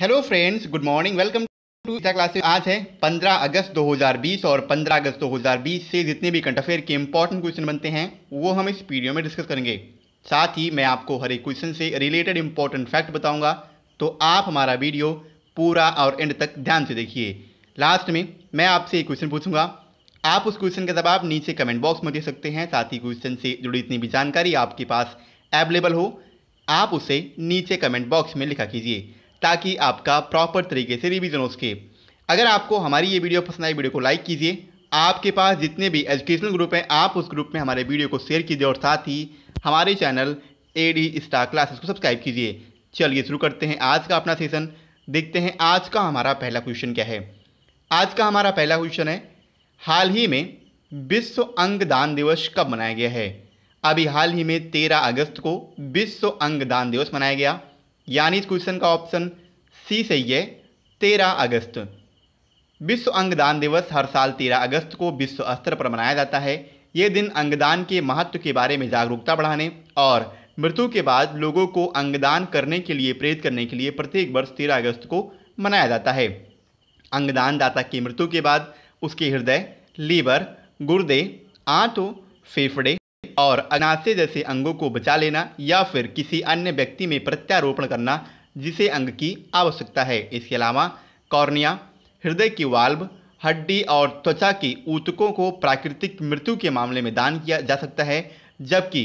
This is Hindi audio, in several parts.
hello friends good morning welcome to classes आज है 15 अगस्त 2020 और 15 अगस्त 2020 से जितने भी कंट अफेयर के इंपॉर्टेंट क्वेश्चन बनते हैं वो हम इस वीडियो में डिस्कस करेंगे साथ ही मैं आपको हर एक क्वेश्चन से रिलेटेड इंपॉर्टेंट फैक्ट बताऊंगा तो आप हमारा वीडियो पूरा और एंड तक ध्यान से देखिए लास्ट में मैं आपसे एक क्वेश्चन पूछूंगा आप उस क्वेश्चन का जवाब नीचे कमेंट बॉक्स में दे सकते हैं साथ ही क्वेश्चन से जुड़ी इतनी भी जानकारी आपके पास अवेलेबल हो आप उसे नीचे कमेंट बॉक्स में लिखा कीजिए ताकि आपका प्रॉपर तरीके से रिविज़न हो सके अगर आपको हमारी ये वीडियो पसंद आई वीडियो को लाइक कीजिए आपके पास जितने भी एजुकेशनल ग्रुप हैं आप उस ग्रुप में हमारे वीडियो को शेयर कीजिए और साथ ही हमारे channel A D star classes को सब्सक्राइब कीजिए चलिए शुरू करते हैं आज का अपना सेशन देखते हैं आज का हमारा पहला क्वेश्चन क्या है आज का हमारा पहला क्वेश्चन है हाल ही में विश्व अंग दान दिवस कब मनाया गया है अभी हाल ही में तेरह अगस्त को विश्व अंग दान दिवस मनाया गया यानी इस क्वेश्चन का ऑप्शन सी सही है तेरह अगस्त विश्व अंगदान दिवस हर साल तेरह अगस्त को विश्व स्तर पर मनाया जाता है ये दिन अंगदान के महत्व के बारे में जागरूकता बढ़ाने और मृत्यु के बाद लोगों को अंगदान करने के लिए प्रेरित करने के लिए प्रत्येक वर्ष तेरह अगस्त को मनाया जाता है अंगदान दाता की मृत्यु के बाद उसके हृदय लीवर गुर्दे आंतों फेफड़े और अनासे जैसे अंगों को बचा लेना या फिर किसी अन्य व्यक्ति में प्रत्यारोपण करना जिसे अंग की आवश्यकता है इसके अलावा कॉर्निया हृदय की वाल्व हड्डी और त्वचा की ऊतकों को प्राकृतिक मृत्यु के मामले में दान किया जा सकता है जबकि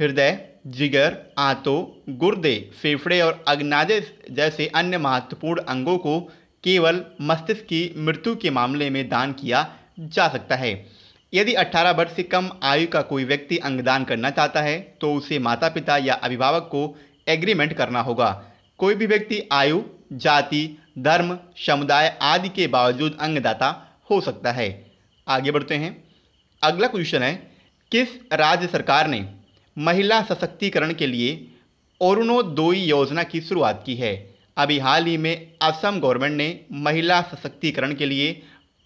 हृदय जिगर आंतों गुर्दे फेफड़े और अग्नाजे जैसे अन्य महत्वपूर्ण अंगों को केवल मस्तिष्क की मृत्यु के मामले में दान किया जा सकता है यदि 18 वर्ष से कम आयु का कोई व्यक्ति अंगदान करना चाहता है तो उसे माता पिता या अभिभावक को एग्रीमेंट करना होगा कोई भी व्यक्ति आयु जाति धर्म समुदाय आदि के बावजूद अंगदाता हो सकता है आगे बढ़ते हैं अगला क्वेश्चन है किस राज्य सरकार ने महिला सशक्तिकरण के लिए अरुणोदोई योजना की शुरुआत की है अभी हाल ही में असम गवर्नमेंट ने महिला सशक्तिकरण के लिए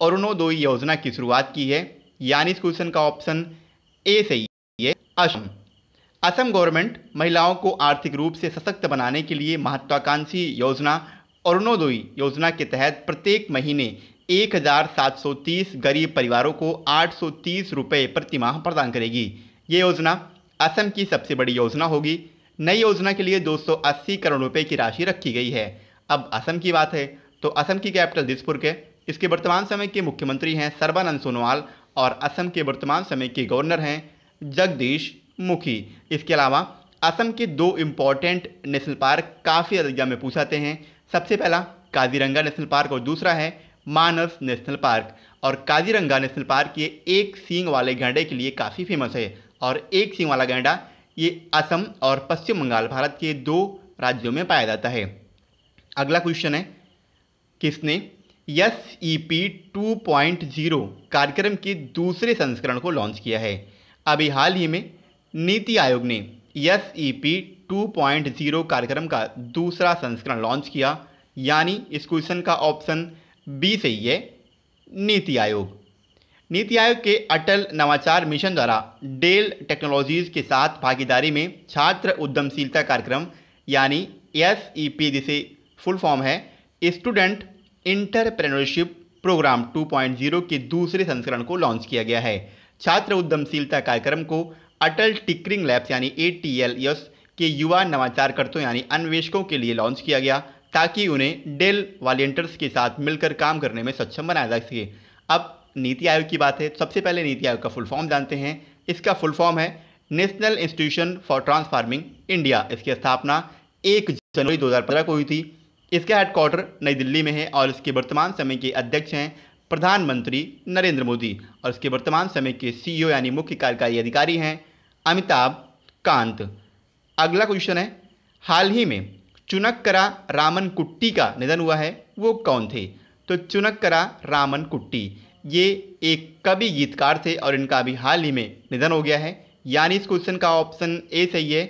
अरुणोदोई योजना की शुरुआत की है यानी इस क्वेश्चन का ऑप्शन ए सही है असम असम गवर्नमेंट महिलाओं को आर्थिक रूप से सशक्त बनाने के लिए महत्वाकांक्षी योजना अरुणोदयी योजना के तहत प्रत्येक महीने 1730 गरीब परिवारों को 830 रुपये प्रति माह प्रदान करेगी ये योजना असम की सबसे बड़ी योजना होगी नई योजना के लिए 280 करोड़ रुपए की राशि रखी गई है अब असम की बात है तो असम की कैपिटल दिसपुर के इसके वर्तमान समय के मुख्यमंत्री हैं सर्बानंद सोनोवाल और असम के वर्तमान समय के गवर्नर हैं जगदीश मुखी इसके अलावा असम के दो इम्पॉर्टेंट नेशनल पार्क काफ़ी एग्जाम में पूछाते हैं सबसे पहला काजीरंगा नेशनल पार्क और दूसरा है मानस नेशनल पार्क और काजीरंगा नेशनल पार्क ये एक सींग वाले गैंडे के लिए काफ़ी फेमस है और एक सींग वाला गैंडा ये असम और पश्चिम बंगाल भारत के दो राज्यों में पाया जाता है अगला क्वेश्चन है किसने S E P two point zero कार्यक्रम के दूसरे संस्करण को लॉन्च किया है अभी हाल ही में नीति आयोग ने S E P two point zero कार्यक्रम का दूसरा संस्करण लॉन्च किया यानी इस क्वेश्चन का ऑप्शन बी सही है नीति आयोग नीति आयोग के अटल नवाचार मिशन द्वारा डेल टेक्नोलॉजीज़ के साथ भागीदारी में छात्र उद्यमशीलता कार्यक्रम यानी एस ई पी जिसे फुल फॉर्म है स्टूडेंट इंटरप्रेन्योरशिप प्रोग्राम 2.0 के दूसरे संस्करण को लॉन्च किया गया है छात्र उद्यमशीलता कार्यक्रम को अटल टिकरिंग लैब्स यानी ए के युवा नवाचारकर्तों यानी अन्वेषकों के लिए लॉन्च किया गया ताकि उन्हें डेल वॉलेंटियर्स के साथ मिलकर काम करने में सक्षम बनाया जा सके अब नीति आयोग की बात है सबसे पहले नीति आयोग का फुल फॉर्म जानते हैं इसका फुल फॉर्म है national institution for transforming India इसकी स्थापना एक जनवरी दो को हुई थी इसका हेडक्वार्टर नई दिल्ली में है और इसके वर्तमान समय के अध्यक्ष हैं प्रधानमंत्री नरेंद्र मोदी और इसके वर्तमान समय के सीईओ e यानी मुख्य कार्यकारी अधिकारी हैं अमिताभ कांत अगला क्वेश्चन है हाल ही में चुनक्करा रामन कुट्टी का निधन हुआ है वो कौन थे तो चुनक्करा रामन कुट्टी ये एक कवि गीतकार थे और इनका अभी हाल ही में निधन हो गया है यानी इस क्वेश्चन का ऑप्शन ए सही है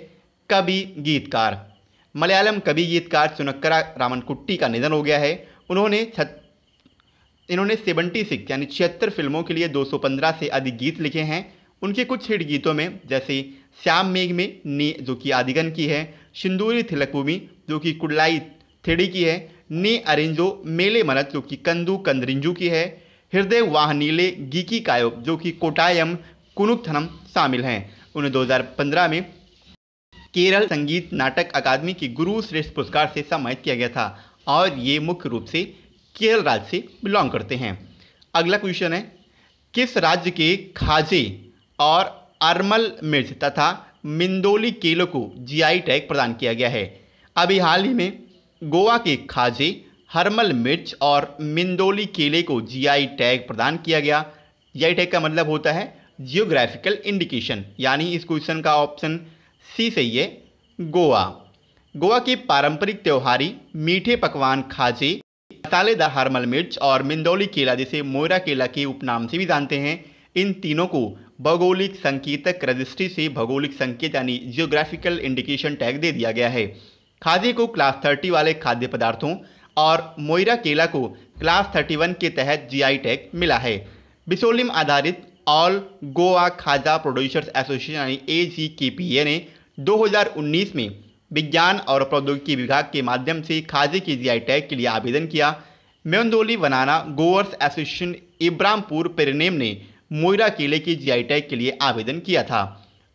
कवि गीतकार मलयालम कवि गीतकार सुनक्करा रामनकुट्टी का निधन हो गया है उन्होंने छत इन्होंने सेवेंटी सिक्स यानी छिहत्तर फिल्मों के लिए 215 से अधिक गीत लिखे हैं उनके कुछ हिट गीतों में जैसे श्याम मेघ में नी जो कि आदिगन की है सिंदूरी थिलकभूमि जो कि कुडलाई थेड़ी की है ने अरिंजो मेले मरत जो कि कंदू कंदरिंजू की है हृदय वाह नीले गीकी कायो जो कि कोटायम कुनुकथनम शामिल हैं उन्हें 2015 में केरल संगीत नाटक अकादमी के गुरु श्रेष्ठ पुरस्कार से सम्मानित किया गया था और ये मुख्य रूप से केरल राज्य से बिलोंग करते हैं अगला क्वेश्चन है किस राज्य के खाजे और अरमल मिर्च तथा मिंदोली केलों को जीआई टैग प्रदान किया गया है अभी हाल ही में गोवा के खाजे हरमल मिर्च और मिंदोली केले को जीआई टैग प्रदान किया गया जीआई टैग का मतलब होता है जियोग्राफिकल इंडिकेशन यानी इस क्वेश्चन का ऑप्शन सी सही है गोवा गोवा के पारंपरिक त्योहारी मीठे पकवान खाजे मसालेदार हरमल मिर्च और मिंदौली केला जिसे मोयरा केला के उपनाम से भी जानते हैं इन तीनों को भौगोलिक संकेतक रजिस्ट्री से भौगोलिक संकेत यानी जियोग्राफिकल इंडिकेशन टैग दे दिया गया है खाजे को क्लास थर्टी वाले खाद्य पदार्थों और मोयरा केला को क्लास थर्टी वन के तहत जीआई टैग मिला है बिसोलिम आधारित ऑल गोवा खाजा प्रोड्यूसर्स एसोसिएशन यानी ए ने 2019 में विज्ञान और प्रौद्योगिकी विभाग के माध्यम से खाजे के जीआई टैग के लिए आवेदन किया मेन्दोली बनाना गोवर्स एसोसिएशन इब्रामपुर पेरनेम ने मोयरा किले की जीआई टैग के लिए आवेदन किया था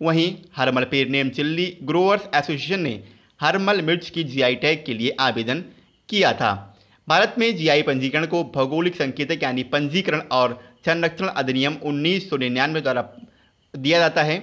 वहीं Harmal Pernem chilli growers association ने हरमल मिर्च की जीआई टैग के लिए आवेदन किया था भारत में जीआई पंजीकरण को भौगोलिक संकेतक यानी पंजीकरण और संरक्षण अधिनियम उन्नीस द्वारा दिया जाता है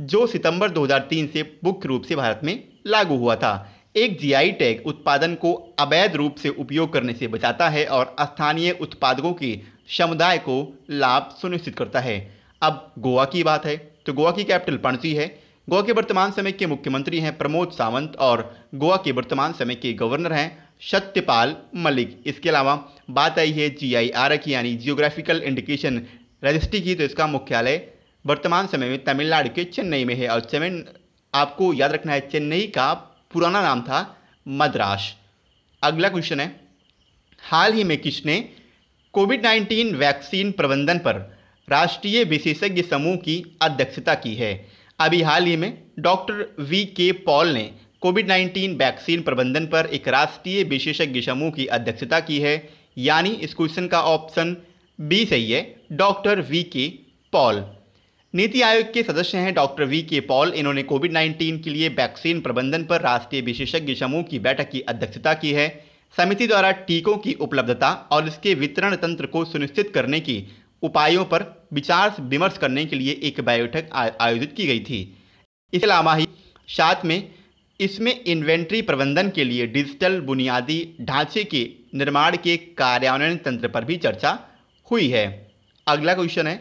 जो सितंबर 2003 से मुख्य रूप से भारत में लागू हुआ था एक जीआई टैग उत्पादन को अवैध रूप से उपयोग करने से बचाता है और स्थानीय उत्पादकों के समुदाय को लाभ सुनिश्चित करता है अब गोवा की बात है तो गोवा की कैपिटल पणसी है गोवा के वर्तमान समय के मुख्यमंत्री हैं प्रमोद सावंत और गोवा के वर्तमान समय के गवर्नर हैं सत्यपाल मलिक इसके अलावा बात आई है जी आई आर की यानी जियोग्राफिकल इंडिकेशन रजिस्ट्री की तो इसका मुख्यालय वर्तमान समय में तमिलनाडु के चेन्नई में है और चेमेन आपको याद रखना है चेन्नई का पुराना नाम था मद्रास अगला क्वेश्चन है हाल ही में किसने कोविड 19 वैक्सीन प्रबंधन पर राष्ट्रीय विशेषज्ञ समूह की अध्यक्षता की है अभी हाल ही में डॉक्टर वी के पॉल ने कोविड 19 वैक्सीन प्रबंधन पर एक राष्ट्रीय विशेषज्ञ समूह की अध्यक्षता की है यानी इस क्वेश्चन का ऑप्शन बी सही है डॉक्टर वी के पॉल नीति आयोग के सदस्य हैं डॉक्टर वी के पॉल इन्होंने कोविड 19 के लिए वैक्सीन प्रबंधन पर राष्ट्रीय विशेषज्ञ समूह की बैठक की अध्यक्षता की है समिति द्वारा टीकों की उपलब्धता और इसके वितरण तंत्र को सुनिश्चित करने की उपायों पर विचार विमर्श करने के लिए एक बैठक आयोजित की गई थी इसके अलावा ही साथ में इसमें इन्वेंट्री प्रबंधन के लिए डिजिटल बुनियादी ढांचे के निर्माण के कार्यान्वयन तंत्र पर भी चर्चा हुई है अगला क्वेश्चन है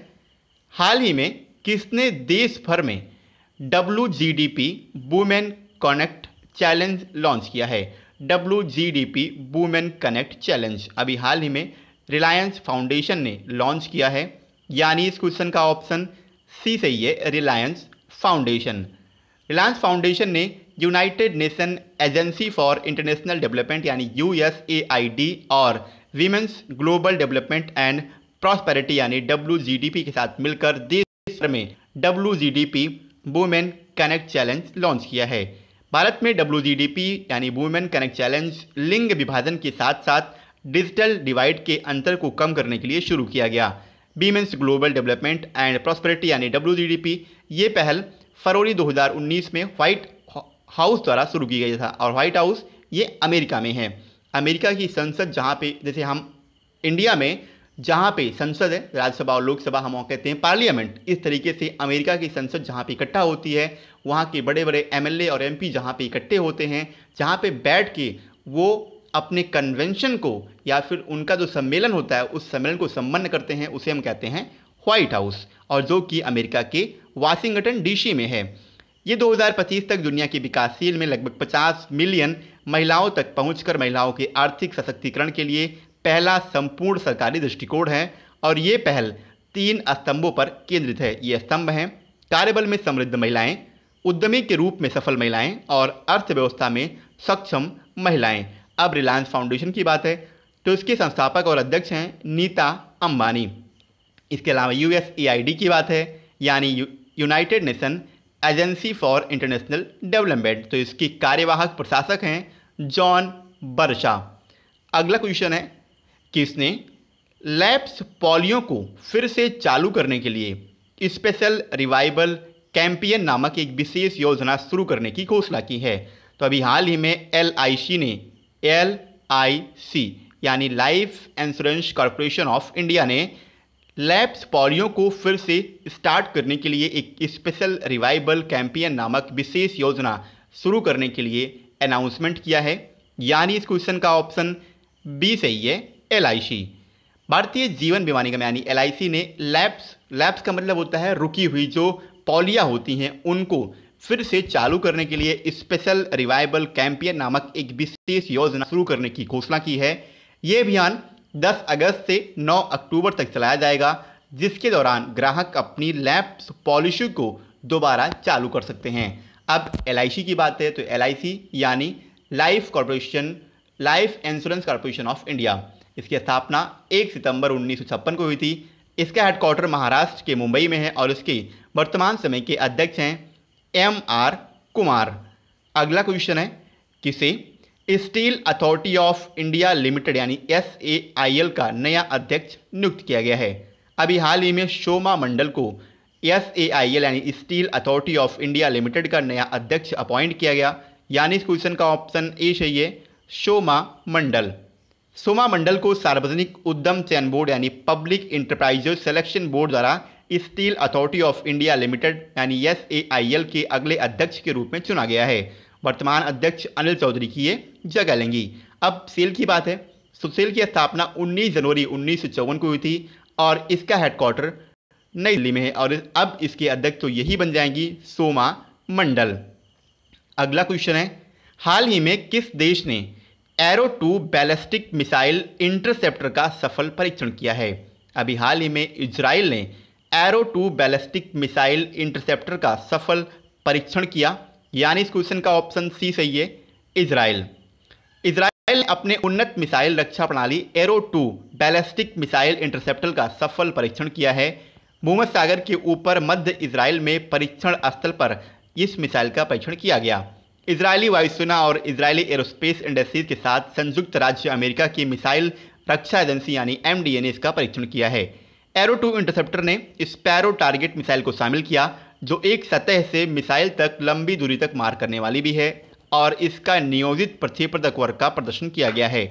हाल ही में किसने देश भर में W G D P women connect challenge launch किया है W G D P women connect challenge अभी हाल ही में रिलायंस फाउंडेशन ने लॉन्च किया है यानी इस क्वेश्चन का ऑप्शन सी सही है रिलायंस फाउंडेशन रिलायंस फाउंडेशन ने United Nation agency for international development यानी U S A I D और women's global development and prosperity यानी डब्ल्यू जी डी पी के साथ मिलकर देश में W G D P women connect challenge launch किया है भारत में डब्ल्यू जी डी पी यानी वुमेन कनेक्ट चैलेंज लिंग विभाजन के साथ साथ डिजिटल डिवाइड के अंतर को कम करने के लिए शुरू किया गया women's global development and prosperity यानी डब्ल्यू जी डी पी ये पहल फरवरी 2019 में व्हाइट हाउस द्वारा शुरू की गई था और व्हाइट हाउस ये अमेरिका में है अमेरिका की संसद जहाँ पे जैसे हम इंडिया में जहाँ पे संसद है राज्यसभा और लोकसभा हम कहते हैं पार्लियामेंट इस तरीके से अमेरिका की संसद जहाँ पे इकट्ठा होती है वहाँ के बड़े बड़े एमएलए और एमपी जहाँ पर इकट्ठे होते हैं जहाँ पे बैठ के वो अपने कन्वेंशन को या फिर उनका जो सम्मेलन होता है उस सम्मेलन को संपन्न करते हैं उसे हम कहते हैं व्हाइट हाउस और जो कि अमेरिका के वाशिंगटन डी में है ये 2025 तक दुनिया की विकासशील में लगभग 50 मिलियन महिलाओं तक पहुंचकर महिलाओं के आर्थिक सशक्तिकरण के लिए पहला संपूर्ण सरकारी दृष्टिकोण है और ये पहल तीन स्तंभों पर केंद्रित है ये स्तंभ हैं कार्यबल में समृद्ध महिलाएं उद्यमी के रूप में सफल महिलाएं और अर्थव्यवस्था में सक्षम महिलाएं अब रिलायंस फाउंडेशन की बात है तो इसके संस्थापक और अध्यक्ष हैं नीता अंबानी इसके अलावा यू की बात है यानी United Nation agency for international development तो इसकी कार्यवाहक प्रशासक हैं जॉन बर्शा अगला क्वेश्चन है कि इसने लैप्स पॉलियो को फिर से चालू करने के लिए स्पेशल रिवाइवल कैंपियन नामक एक विशेष योजना शुरू करने की घोषणा की है तो अभी हाल ही में एल ने एल यानी life insurance corporation of India ने लैब्स पॉलियो को फिर से स्टार्ट करने के लिए एक स्पेशल रिवाइवल कैंपियन नामक विशेष योजना शुरू करने के लिए अनाउंसमेंट किया है यानी इस क्वेश्चन का ऑप्शन बी सही है एल भारतीय जीवन बीमा निगम यानी एल ने लैप्स लैप्स का मतलब होता है रुकी हुई जो पॉलिया होती हैं उनको फिर से चालू करने के लिए स्पेशल रिवाइबल कैंपियन नामक एक विशेष योजना शुरू करने की घोषणा की है ये अभियान 10 अगस्त से 9 अक्टूबर तक चलाया जाएगा जिसके दौरान ग्राहक अपनी लैप्स पॉलिसी को दोबारा चालू कर सकते हैं अब एल की बात है तो एल यानी life corporation life insurance corporation of India इसकी स्थापना 1 सितंबर उन्नीस को हुई थी इसका हेडक्वार्टर महाराष्ट्र के मुंबई में है और इसके वर्तमान समय के अध्यक्ष हैं एम आर कुमार अगला क्वेश्चन है किसे Steel Authority of India Limited यानी एस ए आई एल का नया अध्यक्ष नियुक्त किया गया है अभी हाल ही में शोमा मंडल को एस ए आई एल यानी Steel Authority of India Limited का नया अध्यक्ष अपॉइंट किया गया यानी इस क्वेश्चन का ऑप्शन ए चाहिए शोमा मंडल सोमा मंडल को सार्वजनिक उद्यम चयन बोर्ड यानी पब्लिक इंटरप्राइज सेलेक्शन बोर्ड द्वारा Steel Authority of India Limited यानी एस ए आई एल के अगले अध्यक्ष के रूप में चुना गया है वर्तमान अध्यक्ष अनिल चौधरी की ये जगह लेंगी अब सेल की बात है सुसेल सेल की स्थापना 19 जनवरी उन्नीस को हुई थी और इसका हेडक्वार्टर नई दिल्ली में है और अब इसके अध्यक्ष तो यही बन जाएंगी सोमा मंडल अगला क्वेश्चन है हाल ही में किस देश ने Arrow two ballistic missile interceptor का सफल परीक्षण किया है अभी हाल ही में इजराइल ने Arrow two ballistic missile interceptor का सफल परीक्षण किया यानी इस क्वेश्चन का ऑप्शन सी सही है इजराइल इसराइल ने अपने उन्नत मिसाइल रक्षा प्रणाली Arrow two ballistic missile interceptor का सफल परीक्षण किया है मोहम्मद सागर के ऊपर मध्य इसराइल में परीक्षण स्थल पर इस मिसाइल का परीक्षण किया गया इजरायली वायुसेना और इजरायली एरोस्पेस इंडस्ट्रीज के साथ संयुक्त राज्य अमेरिका की मिसाइल रक्षा एजेंसी यानी एम ने इसका परीक्षण किया है एरो टू इंटरसेप्टर ने स्पैरो टारगेट मिसाइल को शामिल किया जो एक सतह से मिसाइल तक लंबी दूरी तक मार करने वाली भी है और इसका नियोजित प्रक्षेपणक वर्ग का प्रदर्शन किया गया है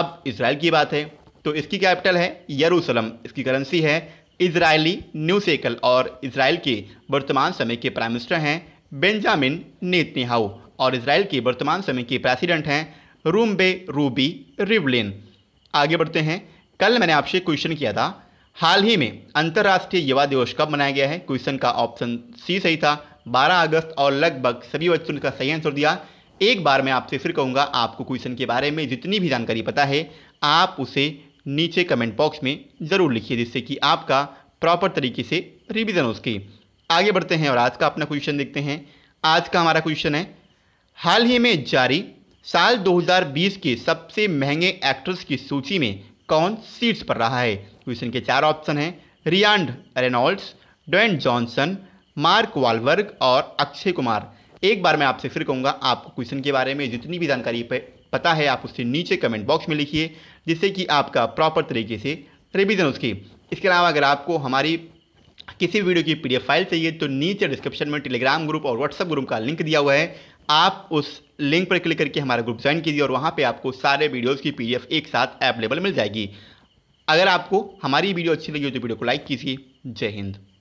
अब इसराइल की बात है तो इसकी कैपिटल है यरूशलम इसकी करेंसी है इजरायली न्यू सेकल और इसराइल के वर्तमान समय के प्राइम मिनिस्टर हैं बेंजामिन नेतनेहाऊ और इसराइल की वर्तमान समय की प्रेसिडेंट हैं रूमबे रूबी रिवलिन आगे बढ़ते हैं कल मैंने आपसे क्वेश्चन किया था हाल ही में अंतर्राष्ट्रीय युवा दिवस कब मनाया गया है क्वेश्चन का ऑप्शन सी सही था 12 अगस्त और लगभग सभी बच्चों ने इसका सही आंसर दिया एक बार मैं आपसे फिर कहूँगा आपको क्वेश्चन के बारे में जितनी भी जानकारी पता है आप उसे नीचे कमेंट बॉक्स में ज़रूर लिखिए जिससे कि आपका प्रॉपर तरीके से रिविज़न हो सके आगे बढ़ते हैं और आज का अपना क्वेश्चन देखते हैं आज का हमारा क्वेश्चन है हाल ही में जारी साल 2020 के सबसे महंगे एक्ट्रेस की सूची में कौन सीट्स पर रहा है क्वेश्चन के चार ऑप्शन हैं Ryan Reynolds Dwayne Johnson Mark Wahlberg और अक्षय कुमार एक बार मैं आपसे फिर कहूँगा आपको क्वेश्चन के बारे में जितनी भी जानकारी पता है आप उससे नीचे कमेंट बॉक्स में लिखिए जिससे कि आपका प्रॉपर तरीके से रिविज़न उसकी इसके अलावा अगर आपको हमारी किसी वीडियो की पीडीएफ फाइल चाहिए तो नीचे डिस्क्रिप्शन में टेलीग्राम ग्रुप और व्हाट्सएप ग्रुप का लिंक दिया हुआ है आप उस लिंक पर क्लिक करके हमारा ग्रुप ज्वाइन कीजिए और वहाँ पे आपको सारे वीडियोस की पीडीएफ एक साथ अवेलेबल मिल जाएगी अगर आपको हमारी वीडियो अच्छी लगी हो तो वीडियो को लाइक कीजिए जय हिंद